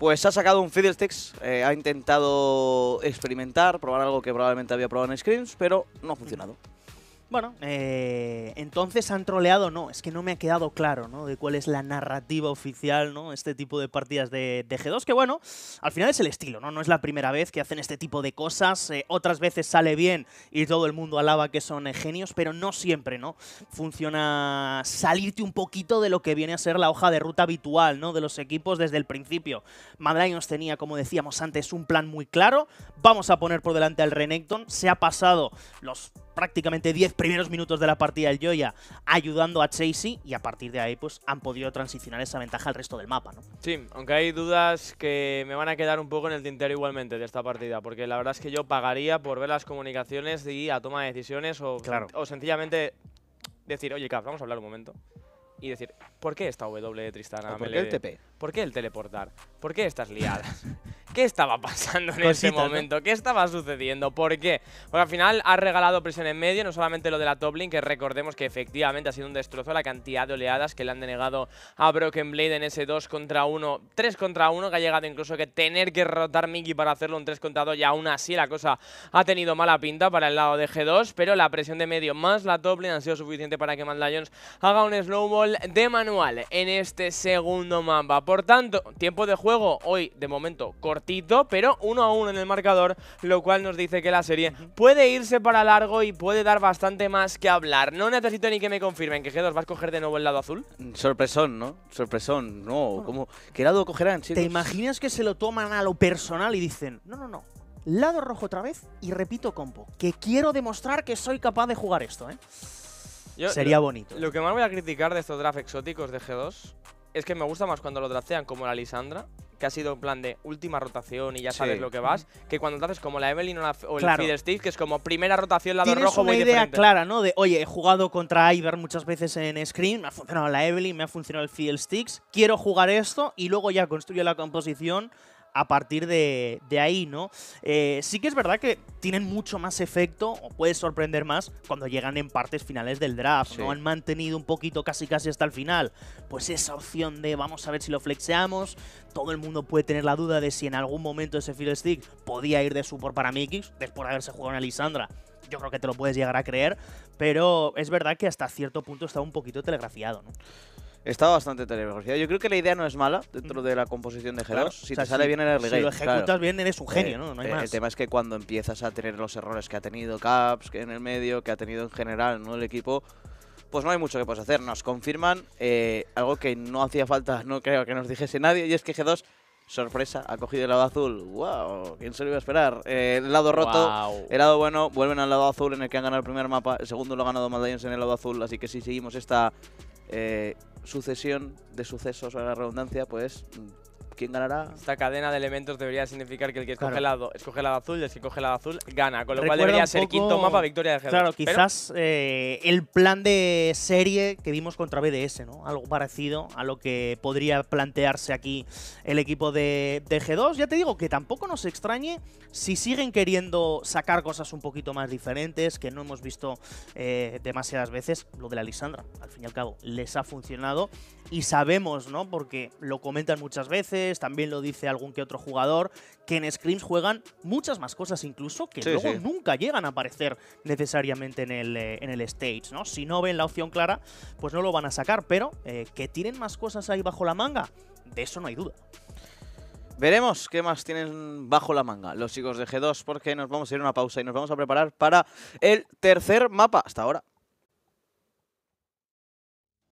pues ha sacado un Fiddlesticks, eh, ha intentado experimentar, probar algo que probablemente había probado en Screams, pero no ha funcionado. Bueno, eh, entonces han troleado, no, es que no me ha quedado claro, ¿no? De cuál es la narrativa oficial, ¿no? Este tipo de partidas de, G2, que bueno, al final es el estilo, ¿no? No es la primera vez que hacen este tipo de cosas, eh, otras veces sale bien y todo el mundo alaba que son eh, genios, pero no siempre, ¿no? Funciona salirte un poquito de lo que viene a ser la hoja de ruta habitual, ¿no? De los equipos desde el principio. nos tenía, como decíamos antes, un plan muy claro, vamos a poner por delante al Renekton, se ha pasado los prácticamente 10 primeros minutos de la partida el Joya ayudando a Chasey y a partir de ahí pues, han podido transicionar esa ventaja al resto del mapa, ¿no? Sí, aunque hay dudas que me van a quedar un poco en el tintero igualmente de esta partida, porque la verdad es que yo pagaría por ver las comunicaciones y a toma de decisiones o, o sencillamente decir, oye, Cap, vamos a hablar un momento y decir, ¿Por qué esta W de Tristana? ¿Por qué el TP? ¿Por qué el teleportar? ¿Por qué estas liadas? *laughs* ¿Qué estaba pasando en ese momento? ¿Qué estaba sucediendo? ¿Por qué? Porque al final ha regalado presión en medio, no solamente lo de la top lane, que recordemos que efectivamente ha sido un destrozo la cantidad de oleadas que le han denegado a Broken Blade en ese 2 contra 1, 3 contra 1, que ha llegado incluso que tener que rotar Mickey para hacerlo un 3 contra 2 y aún así la cosa ha tenido mala pinta para el lado de G2, pero la presión de medio más la top lane han sido suficiente para que Matt haga un snowball de manera en este segundo Mamba. Por tanto, tiempo de juego hoy de momento cortito, pero uno a uno en el marcador, lo cual nos dice que la serie puede irse para largo y puede dar bastante más que hablar. No necesito ni que me confirmen que G2 va a coger de nuevo el lado azul. Mm, sorpresón, ¿no? Sorpresón, no. que ah. ¿Qué lado cogerán, ¿Te imaginas que se lo toman a lo personal y dicen, no, no, no, lado rojo otra vez y repito compo, que quiero demostrar que soy capaz de jugar esto, ¿eh? Sería bonito. Lo que más voy a criticar de estos drafts exóticos de G2 es que me gusta más cuando lo draftean como la Lisandra, que ha sido un plan de última rotación y ya sabes lo que vas, que cuando lo haces como la Evelyn o, el o Sticks, que es como primera rotación, lado Tienes una idea clara, ¿no? De, oye, he jugado contra Iver muchas veces en Screen, me ha funcionado la Evelyn, me ha funcionado el sticks quiero jugar esto y luego ya construyo la composición a partir de, ahí, ¿no? Eh, sí que es verdad que tienen mucho más efecto o puede sorprender más cuando llegan en partes finales del draft, ¿no? Han mantenido un poquito casi casi hasta el final, pues esa opción de vamos a ver si lo flexeamos, todo el mundo puede tener la duda de si en algún momento ese field stick podía ir de support para mix después de haberse jugado en Alisandra. yo creo que te lo puedes llegar a creer, pero es verdad que hasta cierto punto está un poquito telegrafiado, ¿no? Está bastante terrible Yo creo que la idea no es mala dentro mm. de la composición de G2. si te sale bien en el early Si lo ejecutas bien, eres un genio, eh, ¿no? no hay eh, más. El tema es que cuando empiezas a tener los errores que ha tenido Caps que en el medio, que ha tenido en general ¿no? el equipo, pues no hay mucho que puedas hacer. Nos confirman eh, algo que no hacía falta, no creo que nos dijese nadie, y es que G2 sorpresa, ha cogido el lado azul. ¡Wow! ¿Quién se lo iba a esperar? el lado roto, el lado bueno, vuelven al lado azul en el que han ganado el primer mapa. El segundo lo ha ganado Lions en el lado azul. Así que si seguimos esta eh, sucesión de sucesos a la redundancia, pues mm, quién ganará. Esta cadena de elementos debería significar que el que escoge, el, lado, azul y el que escoge el azul gana, con lo cual debería ser quinto mapa victoria de G2. Claro, quizás eh, el plan de serie que vimos contra BDS, ¿no? Algo parecido a lo que podría plantearse aquí el equipo de, G2. Ya te digo que tampoco nos extrañe si siguen queriendo sacar cosas un poquito más diferentes, que no hemos visto eh, demasiadas veces. Lo de la Lisandra, al fin y al cabo, les ha funcionado y sabemos, ¿no? Porque lo comentan muchas veces también lo dice algún que otro jugador, que en scrims juegan muchas más cosas incluso que luego nunca llegan a aparecer necesariamente en el, eh, en el stage, ¿no? Si no ven la opción clara, pues no lo van a sacar, pero eh, que tienen más cosas ahí bajo la manga, de eso no hay duda. Veremos qué más tienen bajo la manga los chicos de G2 porque nos vamos a ir a una pausa y nos vamos a preparar para el tercer mapa. Hasta ahora.